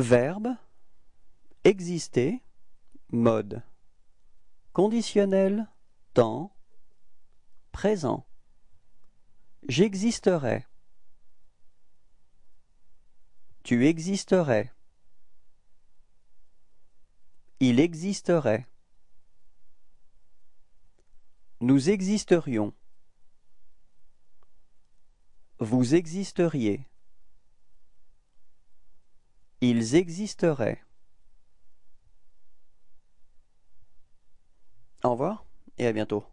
Verbe exister mode conditionnel temps présent J'existerai Tu existerais Il existerait Nous existerions Vous existeriez ils existeraient. Au revoir et à bientôt.